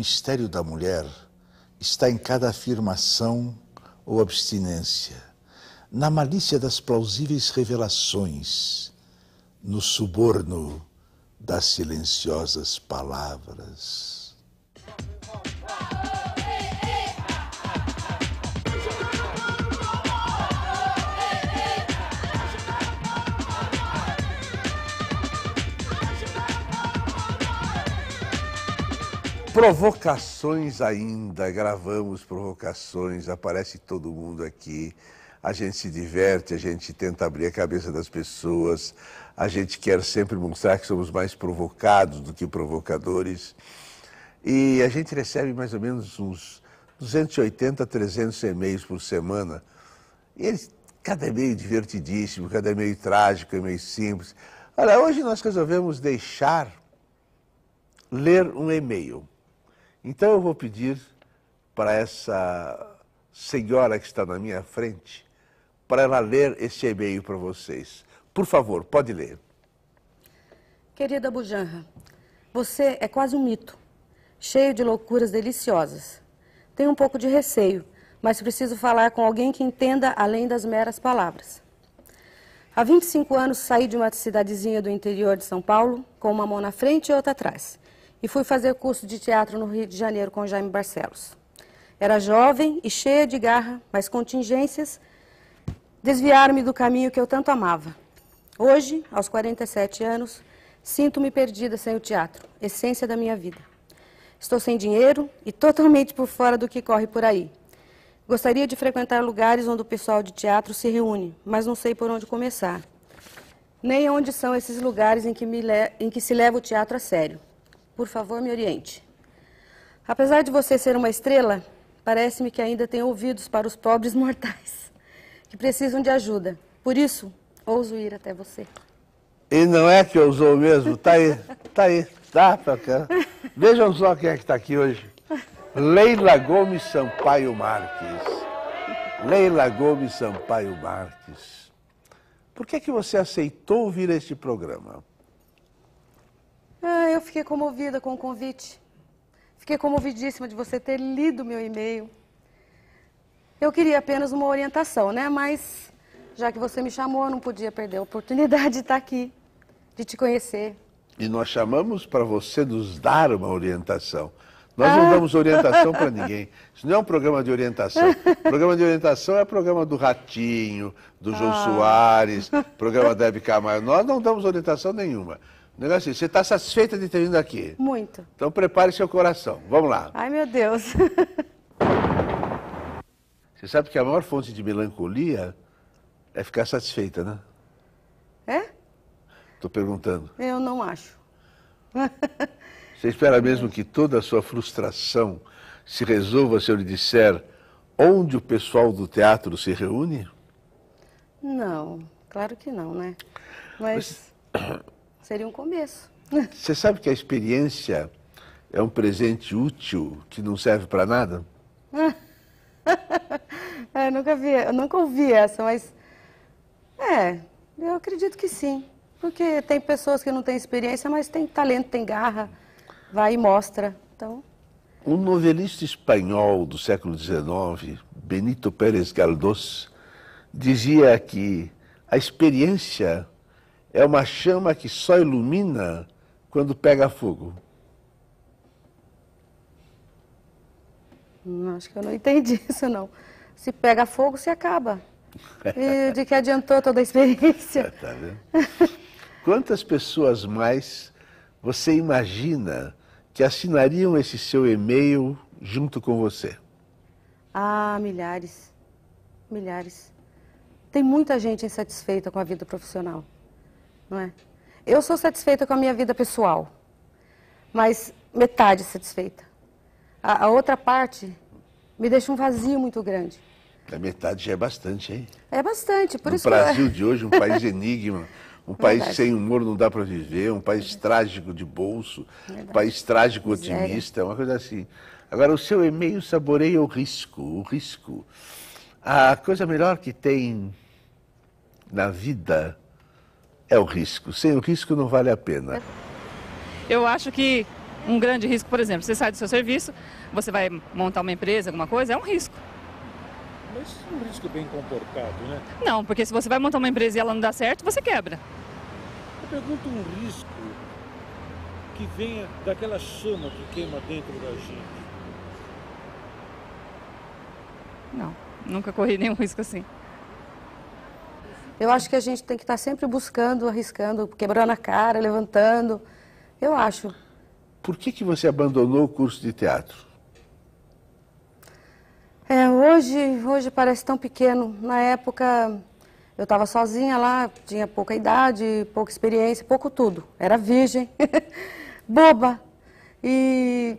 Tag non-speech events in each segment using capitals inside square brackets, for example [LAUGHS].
mistério da mulher está em cada afirmação ou abstinência, na malícia das plausíveis revelações, no suborno das silenciosas palavras. Provocações ainda, gravamos provocações, aparece todo mundo aqui. A gente se diverte, a gente tenta abrir a cabeça das pessoas, a gente quer sempre mostrar que somos mais provocados do que provocadores. E a gente recebe mais ou menos uns 280, 300 e-mails por semana. E eles, cada e-mail divertidíssimo, cada e-mail trágico, e-mail simples. Olha, hoje nós resolvemos deixar ler um e-mail. Então eu vou pedir para essa senhora que está na minha frente, para ela ler esse e-mail para vocês. Por favor, pode ler. Querida Bujanra, você é quase um mito, cheio de loucuras deliciosas. Tenho um pouco de receio, mas preciso falar com alguém que entenda além das meras palavras. Há 25 anos saí de uma cidadezinha do interior de São Paulo, com uma mão na frente e outra atrás e fui fazer curso de teatro no Rio de Janeiro com Jaime Barcelos. Era jovem e cheia de garra, mas contingências desviaram-me do caminho que eu tanto amava. Hoje, aos 47 anos, sinto-me perdida sem o teatro, essência da minha vida. Estou sem dinheiro e totalmente por fora do que corre por aí. Gostaria de frequentar lugares onde o pessoal de teatro se reúne, mas não sei por onde começar. Nem onde são esses lugares em que, em que se leva o teatro a sério. Por favor, me oriente. Apesar de você ser uma estrela, parece-me que ainda tem ouvidos para os pobres mortais que precisam de ajuda. Por isso, ouso ir até você. E não é que ousou mesmo? Tá aí, tá aí, tá pra cá. Vejam só quem é que está aqui hoje. Leila Gomes Sampaio Marques. Leila Gomes Sampaio Marques. Por que, é que você aceitou vir a este programa? Ah, eu fiquei comovida com o convite. Fiquei comovidíssima de você ter lido meu e-mail. Eu queria apenas uma orientação, né? Mas já que você me chamou, eu não podia perder a oportunidade de estar aqui, de te conhecer. E nós chamamos para você nos dar uma orientação. Nós não ah. damos orientação para ninguém. Isso não é um programa de orientação. [LAUGHS] programa de orientação é programa do Ratinho, do João ah. Soares, programa da Hebe Camargo. Nós não damos orientação nenhuma. Negócio assim, você está satisfeita de ter vindo aqui? Muito. Então prepare seu coração. Vamos lá. Ai, meu Deus. [LAUGHS] você sabe que a maior fonte de melancolia é ficar satisfeita, né? É? Estou perguntando. Eu não acho. [LAUGHS] você espera mesmo que toda a sua frustração se resolva se eu lhe disser onde o pessoal do teatro se reúne? Não, claro que não, né? Mas... Você... Seria um começo. Você sabe que a experiência é um presente útil que não serve para nada? [LAUGHS] É, eu nunca vi, eu nunca ouvi essa, mas é, eu acredito que sim. Porque tem pessoas que não têm experiência, mas tem talento, tem garra, vai e mostra. Então... Um novelista espanhol do século XIX, Benito Pérez Galdós, dizia que a experiência é uma chama que só ilumina quando pega fogo? Hum, acho que eu não entendi [LAUGHS] isso, não. Se pega fogo, se acaba. E de que adiantou toda a experiência? [LAUGHS] É, tá vendo? Quantas pessoas mais você imagina que assinariam esse seu e-mail junto com você? Ah, milhares. Milhares. Tem muita gente insatisfeita com a vida profissional não é? Eu sou satisfeita com a minha vida pessoal, mas metade satisfeita. A, a outra parte me deixa um vazio muito grande. A é, metade já é bastante, hein? É bastante, por no isso Brasil que... de hoje, um país [LAUGHS] enigma, um país Verdade. sem humor não dá para viver, um país trágico de bolso, Verdade. um país trágico otimista, é uma coisa assim. Agora, o seu e-mail saboreia o risco, o risco. A coisa melhor que tem na vida é o risco. Sem o risco não vale a pena. Eu acho que um grande risco, por exemplo, você sai do seu serviço, você vai montar uma empresa, alguma coisa, é um risco. Mas é um risco bem comportado, né? Não, porque se você vai montar uma empresa e ela não dá certo, você quebra. Eu pergunto um risco que venha daquela chama que queima dentro da gente. Não, nunca corri nenhum risco assim. Eu acho que a gente tem que estar sempre buscando, arriscando, quebrando a cara, levantando. Eu acho. Por que, que você abandonou o curso de teatro? É, hoje, hoje parece tão pequeno. Na época, eu estava sozinha lá, tinha pouca idade, pouca experiência, pouco tudo. Era virgem, [LAUGHS] boba. E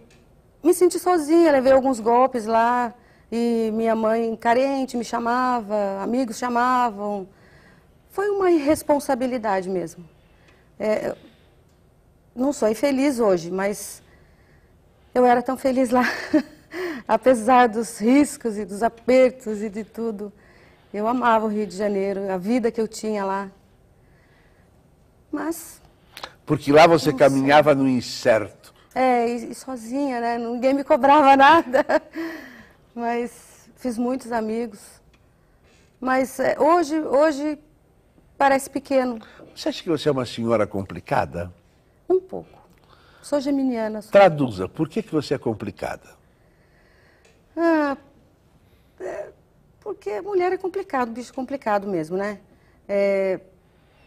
me senti sozinha, levei alguns golpes lá. E minha mãe carente me chamava, amigos chamavam. Foi uma irresponsabilidade mesmo. É, não sou infeliz hoje, mas eu era tão feliz lá. [LAUGHS] Apesar dos riscos e dos apertos e de tudo, eu amava o Rio de Janeiro, a vida que eu tinha lá. Mas. Porque lá você caminhava sei. no incerto. É, e, e sozinha, né? Ninguém me cobrava [LAUGHS] nada. Mas fiz muitos amigos. Mas é, hoje, hoje Parece pequeno. Você acha que você é uma senhora complicada? Um pouco. Sou geminiana. Sou... Traduza, por que, que você é complicada? Ah, é, porque mulher é complicado, bicho complicado mesmo, né? É,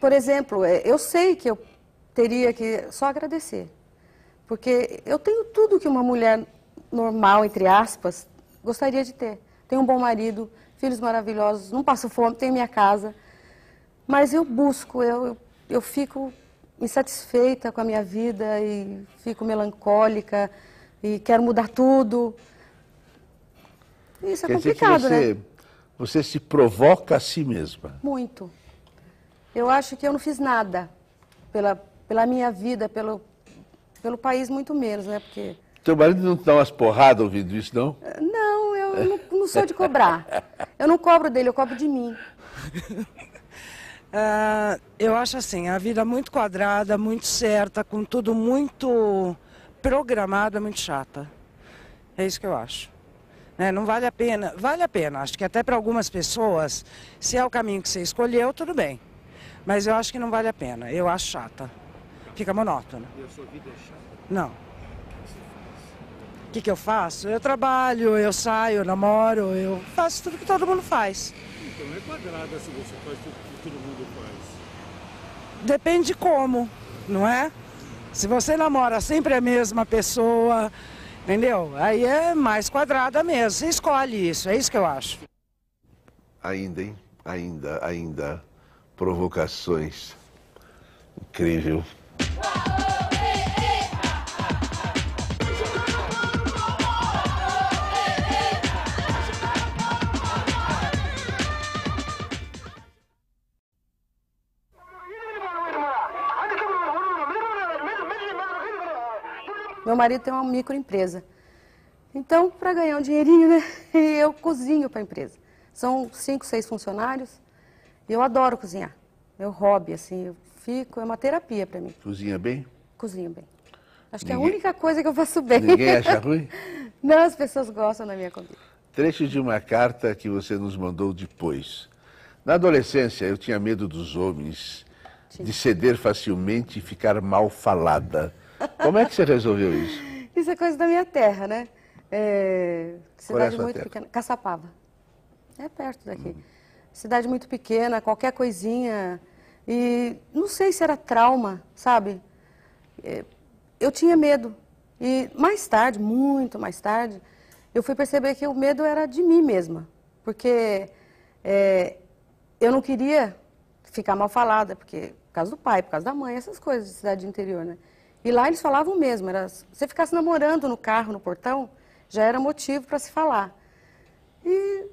por exemplo, é, eu sei que eu teria que só agradecer. Porque eu tenho tudo que uma mulher normal, entre aspas, gostaria de ter. Tenho um bom marido, filhos maravilhosos, não passo fome, tenho minha casa. Mas eu busco, eu, eu, eu fico insatisfeita com a minha vida e fico melancólica e quero mudar tudo. Isso é Quer complicado, você, né? Você se provoca a si mesma. Muito. Eu acho que eu não fiz nada pela, pela minha vida, pelo, pelo país, muito menos, né? Porque... Teu marido não dá umas porradas ouvindo isso, não? Não, eu não, não sou de cobrar. Eu não cobro dele, eu cobro de mim. [LAUGHS] Uh, eu acho assim, a vida muito quadrada, muito certa, com tudo muito programado, é muito chata. É isso que eu acho. Né? Não vale a pena. Vale a pena, acho que até para algumas pessoas, se é o caminho que você escolheu, tudo bem. Mas eu acho que não vale a pena. Eu acho chata. Fica monótona. E a sua vida é chata? Não. O que, que eu faço? Eu trabalho, eu saio, eu namoro, eu faço tudo que todo mundo faz. Então é quadrada se você faz tudo que todo mundo faz? Depende como, não é? Se você namora sempre a mesma pessoa, entendeu? Aí é mais quadrada mesmo. Você escolhe isso, é isso que eu acho. Ainda, hein? Ainda, ainda. Provocações. Incrível. Ah! Meu marido tem uma microempresa. Então, para ganhar um dinheirinho, né? [LAUGHS] Eu cozinho para a empresa. São cinco, seis funcionários. E eu adoro cozinhar. Meu hobby, assim, eu fico, é uma terapia para mim. Cozinha bem? Cozinho bem. Acho Ninguém... que é a única coisa que eu faço bem. Ninguém acha [LAUGHS] ruim? Não, as pessoas gostam da minha comida. Trecho de uma carta que você nos mandou depois. Na adolescência, eu tinha medo dos homens, Sim. de ceder facilmente e ficar mal falada. Como é que você resolveu isso? Isso é coisa da minha terra, né? É... cidade é muito terra? pequena. Caçapava. É perto daqui. Uhum. Cidade muito pequena, qualquer coisinha. E não sei se era trauma, sabe? É, eu tinha medo. E mais tarde, muito mais tarde, eu fui perceber que o medo era de mim mesma. Porque é, eu não queria ficar mal falada, porque por causa do pai, por causa da mãe, essas coisas de cidade interior, né? E lá eles falavam mesmo, era, se ficasse namorando no carro, no portão, já era motivo para se falar. E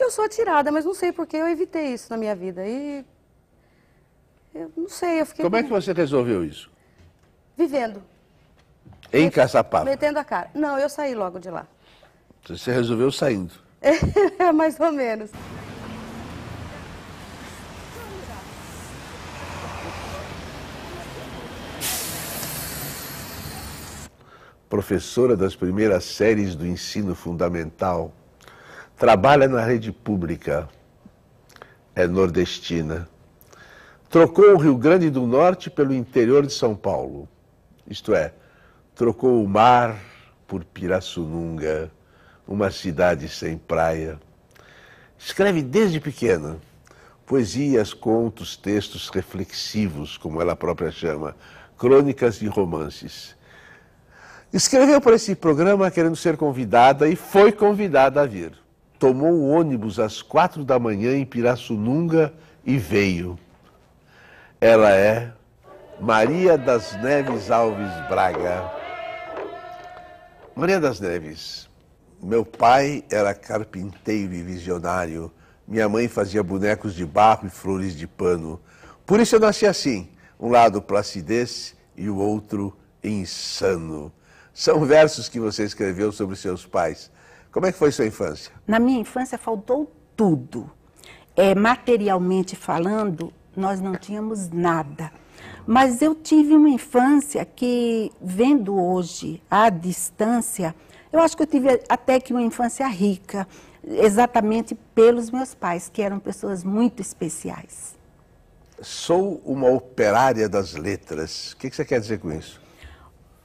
eu sou atirada, mas não sei porque eu evitei isso na minha vida. E eu não sei, eu fiquei... Como é que você resolveu isso? Vivendo. Em Caçapava? Metendo a cara. Não, eu saí logo de lá. Você resolveu saindo? É, [LAUGHS] mais ou menos. professora das primeiras séries do ensino fundamental, trabalha na rede pública, é nordestina. Trocou o Rio Grande do Norte pelo interior de São Paulo, isto é, trocou o mar por Pirassununga, uma cidade sem praia. Escreve desde pequena poesias, contos, textos reflexivos, como ela própria chama, crônicas e romances escreveu para esse programa querendo ser convidada e foi convidada a vir. Tomou um ônibus às quatro da manhã em Pirassununga e veio. Ela é Maria das Neves Alves Braga. Maria das Neves, meu pai era carpinteiro e visionário. Minha mãe fazia bonecos de barro e flores de pano. Por isso eu nasci assim, um lado placidez e o outro insano. São versos que você escreveu sobre seus pais. Como é que foi sua infância? Na minha infância faltou tudo. É, materialmente falando, nós não tínhamos nada. Mas eu tive uma infância que, vendo hoje à distância, eu acho que eu tive até que uma infância rica, exatamente pelos meus pais, que eram pessoas muito especiais. Sou uma operária das letras. O que você quer dizer com isso?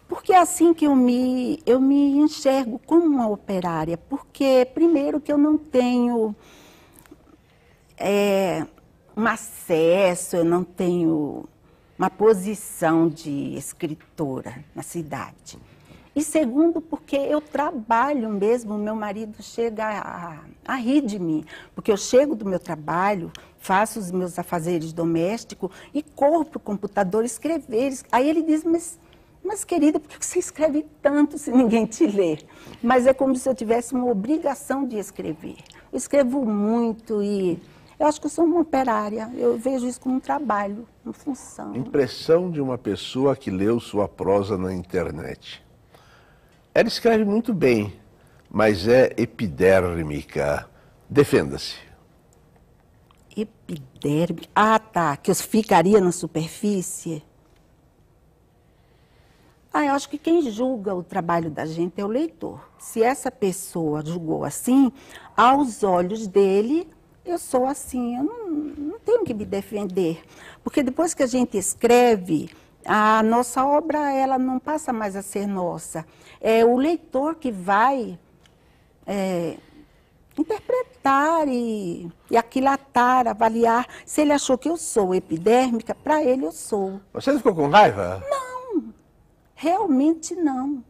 Porque é assim que eu me, eu me enxergo como uma operária, porque primeiro que eu não tenho é, um acesso, eu não tenho uma posição de escritora na cidade. E segundo, porque eu trabalho mesmo, meu marido chega a, a rir de mim, porque eu chego do meu trabalho, faço os meus afazeres domésticos e corro para o computador escrever. Aí ele diz, mas mas, querida, por que você escreve tanto se ninguém te lê? Mas é como se eu tivesse uma obrigação de escrever. Eu escrevo muito e eu acho que eu sou uma operária. Eu vejo isso como um trabalho, uma função. Impressão de uma pessoa que leu sua prosa na internet. Ela escreve muito bem, mas é epidérmica. Defenda-se. Epidérmica? Ah, tá. Que eu ficaria na superfície? Ah, eu acho que quem julga o trabalho da gente é o leitor. Se essa pessoa julgou assim, aos olhos dele, eu sou assim, eu não, não tenho que me defender. Porque depois que a gente escreve, a nossa obra ela não passa mais a ser nossa. É o leitor que vai é, interpretar e, e aquilatar, avaliar. Se ele achou que eu sou epidérmica, para ele eu sou. Você ficou com raiva? Não. Realmente não.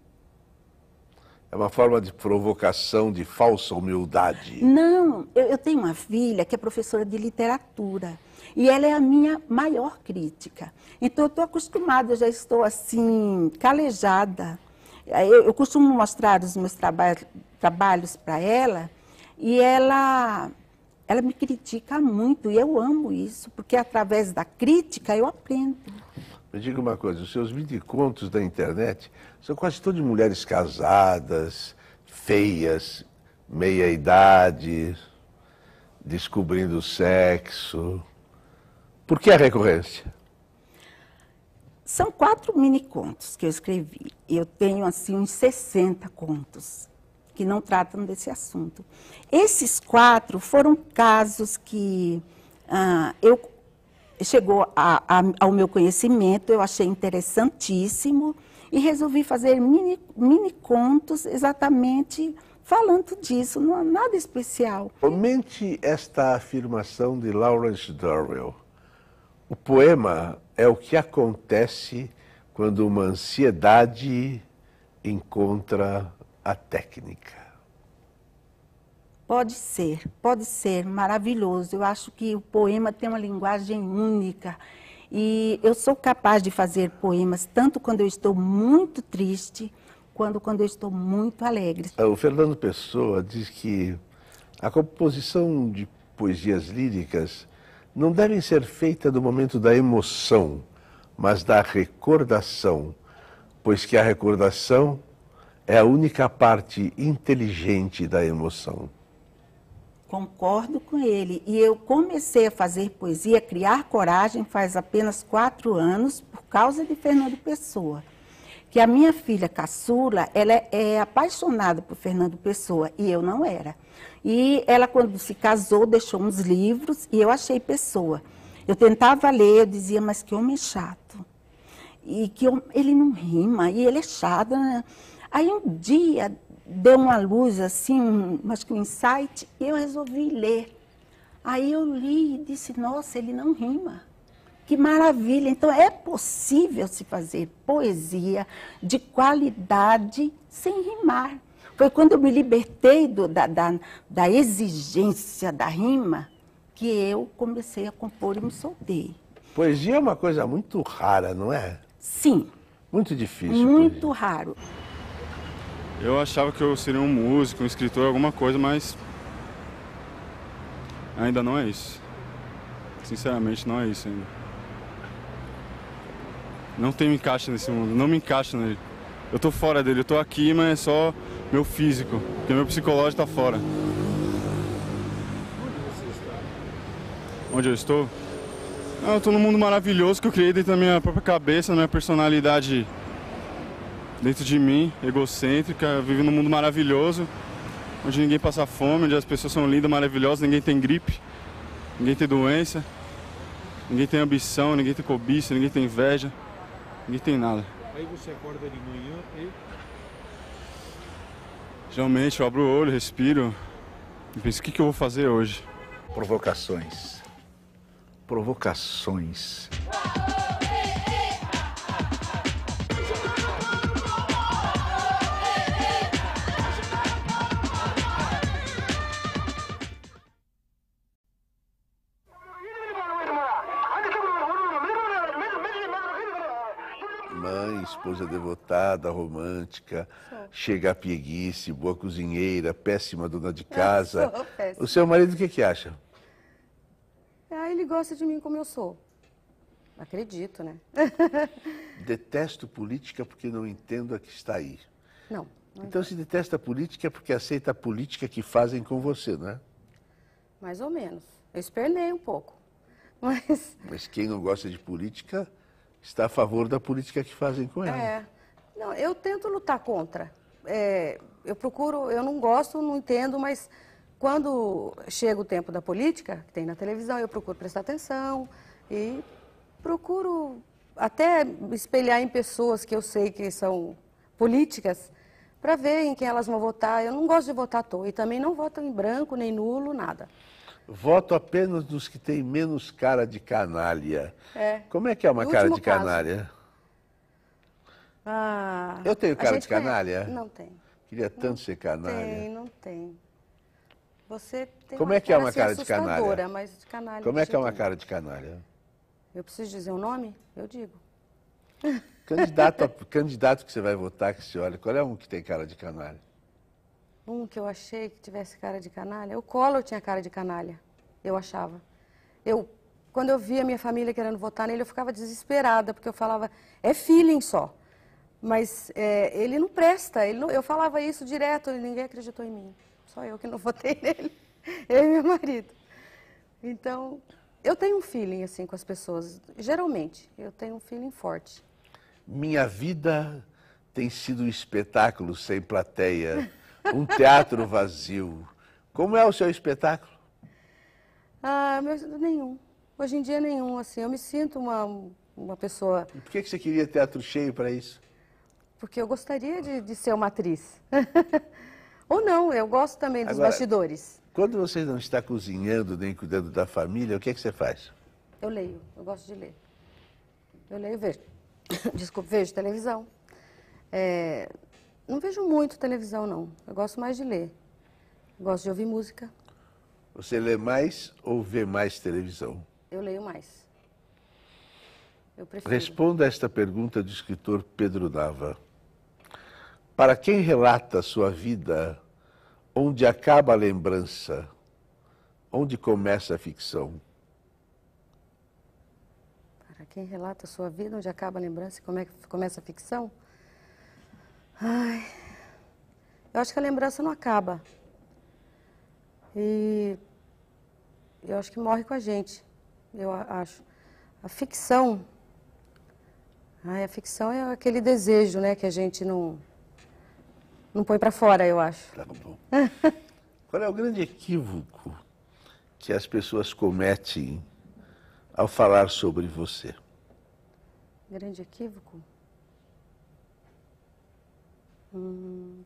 É uma forma de provocação, de falsa humildade. Não, eu, eu, tenho uma filha que é professora de literatura e ela é a minha maior crítica. Então eu estou acostumada, eu já estou assim, calejada. Eu, eu costumo mostrar os meus traba trabalhos para ela e ela, ela me critica muito e eu amo isso, porque através da crítica eu aprendo. Me diga uma coisa, os seus 20 contos da internet são quase todos mulheres casadas, feias, meia-idade, descobrindo o sexo. Por que a recorrência? São quatro mini contos que eu escrevi. Eu tenho, assim, uns 60 contos que não tratam desse assunto. Esses quatro foram casos que ah, eu chegou a, a, ao meu conhecimento, eu achei interessantíssimo e resolvi fazer mini, mini contos exatamente falando disso, não, nada especial. Comente esta afirmação de Lawrence Durrell. O poema é o que acontece quando uma ansiedade encontra a técnica. Pode ser, pode ser maravilhoso. Eu acho que o poema tem uma linguagem única. E eu sou capaz de fazer poemas tanto quando eu estou muito triste, quanto quando eu estou muito alegre. É, o Fernando Pessoa diz que a composição de poesias líricas não deve ser feita no momento da emoção, mas da recordação, pois que a recordação é a única parte inteligente da emoção. Concordo com ele. E eu comecei a fazer poesia, criar coragem, faz apenas quatro anos, por causa de Fernando Pessoa. Que a minha filha caçula, ela é, apaixonada por Fernando Pessoa, e eu não era. E ela, quando se casou, deixou uns livros, e eu achei Pessoa. Eu tentava ler, eu dizia, mas que homem chato. E que ele não rima, e ele é chato. Né? Aí um dia, deu uma luz, assim, um, acho que um insight, e eu resolvi ler. Aí eu li e disse, nossa, ele não rima. Que maravilha! Então é possível se fazer poesia de qualidade sem rimar. Foi quando eu me libertei do, da, da, da exigência da rima que eu comecei a compor e me soltei. Poesia é uma coisa muito rara, não é? Sim. Muito difícil. Muito raro. Eu achava que eu seria um músico, um escritor, alguma coisa, mas ainda não é isso. Sinceramente, não é isso ainda. Não me encaixe nesse mundo, não me encaixa nele. Eu tô fora dele, eu tô aqui, mas é só meu físico, porque meu psicológico tá fora. Onde eu estou? Ah, eu tô num mundo maravilhoso que eu criei dentro da minha própria cabeça, na minha personalidade dentro de mim, egocêntrica, vive num mundo maravilhoso, onde ninguém passa fome, onde as pessoas são lindas, maravilhosas, ninguém tem gripe, ninguém tem doença, ninguém tem ambição, ninguém tem cobiça, ninguém tem inveja, ninguém tem nada. Aí você acorda de manhã e. Geralmente eu abro o olho, respiro e penso: o que, que eu vou fazer hoje? Provocações. Provocações. esposa devotada, romântica, sou. chega a pieguice, boa cozinheira, péssima dona de [LAUGHS] casa. O seu marido o que, que acha? Ah, ele gosta de mim como eu sou. Acredito, né? [LAUGHS] Detesto política porque não entendo a que está aí. Não. não então, se detesta a política é porque aceita a política que fazem com você, não é? Mais ou menos. Eu espernei um pouco. [LAUGHS] Mas... Mas quem não gosta de política está a favor da política que fazem com ela. É. Não, eu tento lutar contra. É, eu procuro, eu não gosto, não entendo, mas quando chega o tempo da política, que tem na televisão, eu procuro prestar atenção e procuro até espelhar em pessoas que eu sei que são políticas para ver em quem elas vão votar. Eu não gosto de votar à toa e também não voto em branco, nem nulo, nada voto apenas nos que têm menos cara de canalha. É. Como é que é uma cara de caso. canalha? Ah, eu tenho cara de canalha? Conhece. Não tem. Queria tanto ser canalha. Tem, não tem. Você tem Como é que é uma cara assim, de canalha? Mas de canalha Como é que é uma cara de canalha? Eu preciso dizer o um nome? Eu digo. Candidato, a, candidato que você vai votar, que se olha, qual é um que tem cara de canalha? um que eu achei que tivesse cara de canalha. O Collor tinha cara de canalha, eu achava. Eu, quando eu via minha família querendo votar nele, eu ficava desesperada, porque eu falava, é feeling só. Mas é, ele não presta. Ele não, eu falava isso direto, ninguém acreditou em mim. Só eu que não [LAUGHS] votei nele. Eu e meu marido. Então, eu tenho um feeling assim com as pessoas. Geralmente, eu tenho um feeling forte. Minha vida tem sido um espetáculo sem plateia. [LAUGHS] Um teatro vazio. Como é o seu espetáculo? Ah, meu, nenhum. Hoje em dia, nenhum. Assim, eu me sinto uma, uma pessoa. E por que, que você queria teatro cheio para isso? Porque eu gostaria de, de ser uma atriz. [LAUGHS] Ou não, eu gosto também dos Agora, bastidores. Quando você não está cozinhando nem cuidando da família, o que, é que você faz? Eu leio, eu gosto de ler. Eu leio e vejo. [COUGHS] Desculpa, vejo televisão. É, não vejo muito televisão, não. Eu gosto mais de ler. Eu gosto de ouvir música. Você lê mais ou vê mais televisão? Eu leio mais. Eu prefiro. Responda esta pergunta do escritor Pedro Dava. Para quem relata sua vida, onde acaba a lembrança, onde começa a ficção? Para quem relata sua vida, onde acaba a lembrança e como é que começa a ficção? Ai, eu acho que a lembrança não acaba. E eu acho que morre com a gente, eu acho. A ficção, ai, a ficção é aquele desejo, né, que a gente não, não põe para fora, eu acho. Tá bom. [LAUGHS] Qual é o grande equívoco que as pessoas cometem ao falar sobre você? Grande equívoco? Hum.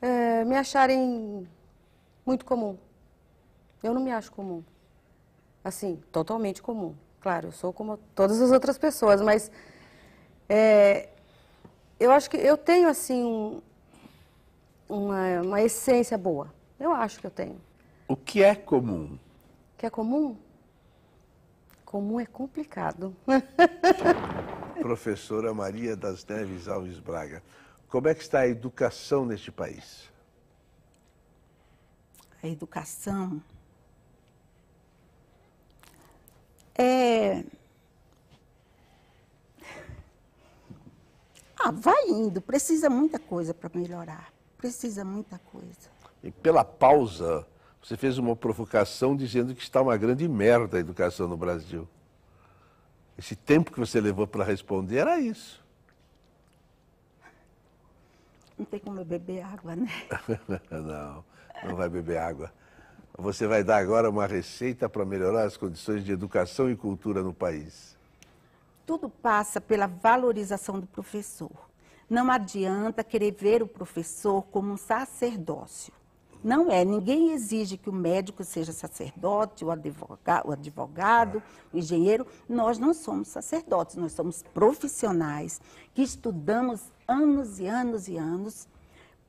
É, me acharem muito comum. Eu não me acho comum. Assim, totalmente comum. Claro, eu sou como todas as outras pessoas, mas é, eu acho que eu tenho, assim, um, uma, uma essência boa. Eu acho que eu tenho. O que é comum? O que é comum? Comum é complicado. [LAUGHS] professora Maria das Neves Alves Braga. Como é que está a educação neste país? A educação é [LAUGHS] Ah, vai indo, precisa muita coisa para melhorar. Precisa muita coisa. E pela pausa, você fez uma provocação dizendo que está uma grande merda a educação no Brasil. Esse tempo que você levou para responder era isso. Não tem como eu beber água, né? [LAUGHS] não, não vai beber água. Você vai dar agora uma receita para melhorar as condições de educação e cultura no país. Tudo passa pela valorização do professor. Não adianta querer ver o professor como um sacerdócio. Não é. Ninguém exige que o médico seja sacerdote, o advogado, o, advogado, o engenheiro. Nós não somos sacerdotes, nós somos profissionais que estudamos anos e anos e anos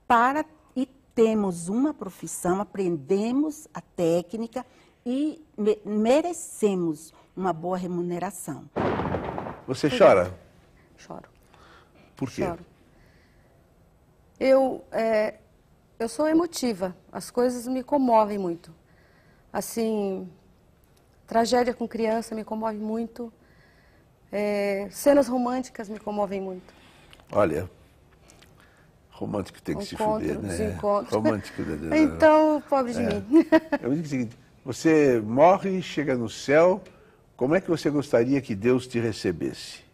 para e temos uma profissão, aprendemos a técnica e me merecemos uma boa remuneração. Você chora? Choro. Por quê? Choro. Eu é, eu sou emotiva, as coisas me comovem muito. Assim, tragédia com criança me comove muito, é, cenas românticas me comovem muito. Olha, romântico tem que Encontro, se fuder, né? Romântico. Né, né? então, pobre de é. mim. [LAUGHS] Eu digo o seguinte, você morre, chega no céu, como é que você gostaria que Deus te recebesse?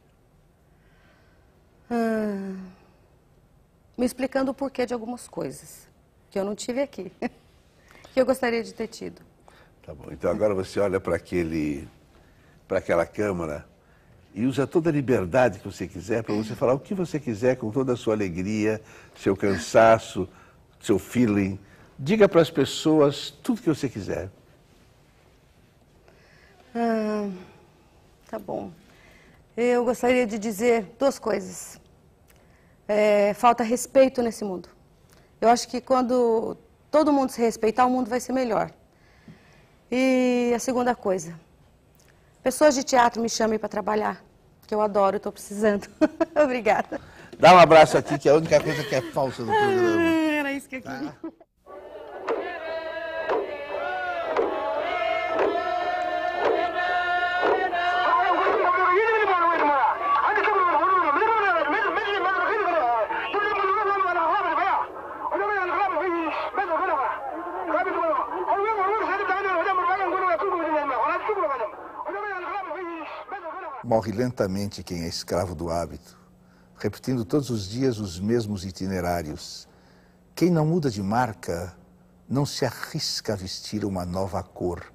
Ah, me explicando o porquê de algumas coisas que eu não tive aqui, [LAUGHS] que eu gostaria de ter tido. Tá bom. Então agora você olha para aquele, para aquela câmara e usa toda a liberdade que você quiser para você falar o que você quiser com toda a sua alegria, seu cansaço, seu feeling. Diga para as pessoas tudo que você quiser. Ah, tá bom. Eu gostaria de dizer duas coisas. É, falta respeito nesse mundo. Eu acho que quando todo mundo se respeitar, o mundo vai ser melhor. E a segunda coisa, pessoas de teatro me chamem para trabalhar, que eu adoro, estou precisando. [LAUGHS] Obrigada. Dá um abraço aqui, que é a única coisa que é falsa no ah, programa. Ah, era isso que eu queria. Tá? Morre lentamente quem é escravo do hábito, repetindo todos os dias os mesmos itinerários. Quem não muda de marca não se arrisca a vestir uma nova cor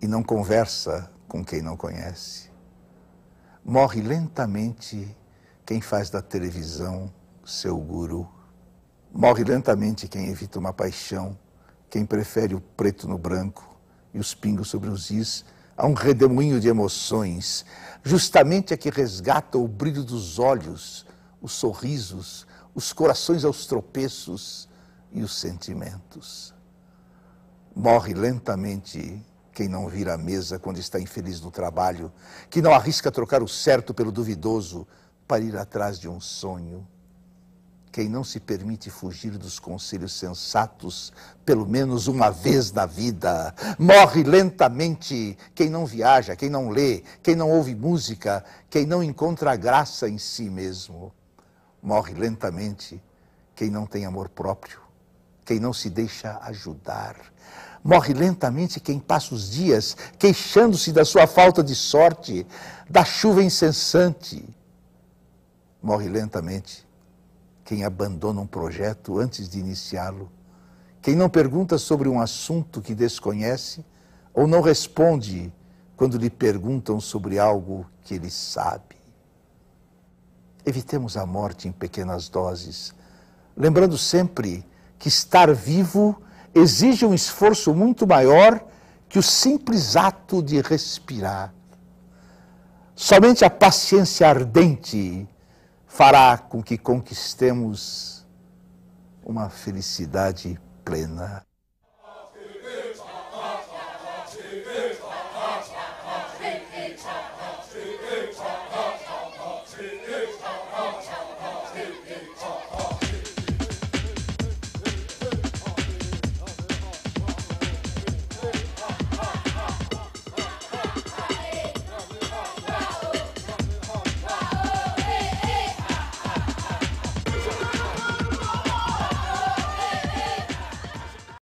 e não conversa com quem não conhece. Morre lentamente quem faz da televisão seu guru. Morre lentamente quem evita uma paixão, quem prefere o preto no branco e os pingos sobre os is a um redemoinho de emoções, justamente a que resgata o brilho dos olhos, os sorrisos, os corações aos tropeços e os sentimentos. Morre lentamente quem não vira a mesa quando está infeliz no trabalho, que não arrisca trocar o certo pelo duvidoso para ir atrás de um sonho. Quem não se permite fugir dos conselhos sensatos, pelo menos uma vez na vida, morre lentamente. Quem não viaja, quem não lê, quem não ouve música, quem não encontra graça em si mesmo, morre lentamente. Quem não tem amor próprio, quem não se deixa ajudar. Morre lentamente quem passa os dias queixando-se da sua falta de sorte, da chuva incessante. Morre lentamente quem abandona um projeto antes de iniciá-lo, quem não pergunta sobre um assunto que desconhece ou não responde quando lhe perguntam sobre algo que ele sabe. Evitemos a morte em pequenas doses, lembrando sempre que estar vivo exige um esforço muito maior que o simples ato de respirar. Somente a paciência ardente fará com que conquistemos uma felicidade plena.